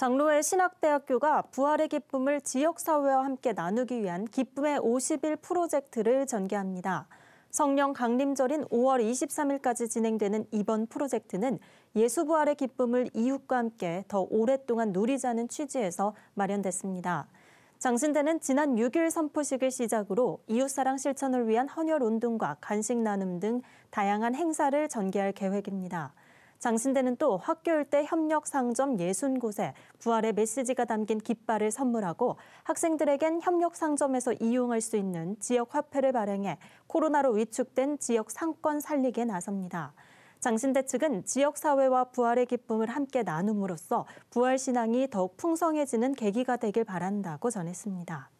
장로회 신학대학교가 부활의 기쁨을 지역사회와 함께 나누기 위한 기쁨의 50일 프로젝트를 전개합니다. 성령 강림절인 5월 23일까지 진행되는 이번 프로젝트는 예수 부활의 기쁨을 이웃과 함께 더 오랫동안 누리자는 취지에서 마련됐습니다. 장신대는 지난 6일 선포식을 시작으로 이웃사랑 실천을 위한 헌혈 운동과 간식 나눔 등 다양한 행사를 전개할 계획입니다. 장신대는 또 학교일대 협력 상점 예순 곳에 부활의 메시지가 담긴 깃발을 선물하고 학생들에겐 협력 상점에서 이용할 수 있는 지역 화폐를 발행해 코로나로 위축된 지역 상권 살리기에 나섭니다. 장신대 측은 지역사회와 부활의 기쁨을 함께 나눔으로써 부활신앙이 더욱 풍성해지는 계기가 되길 바란다고 전했습니다.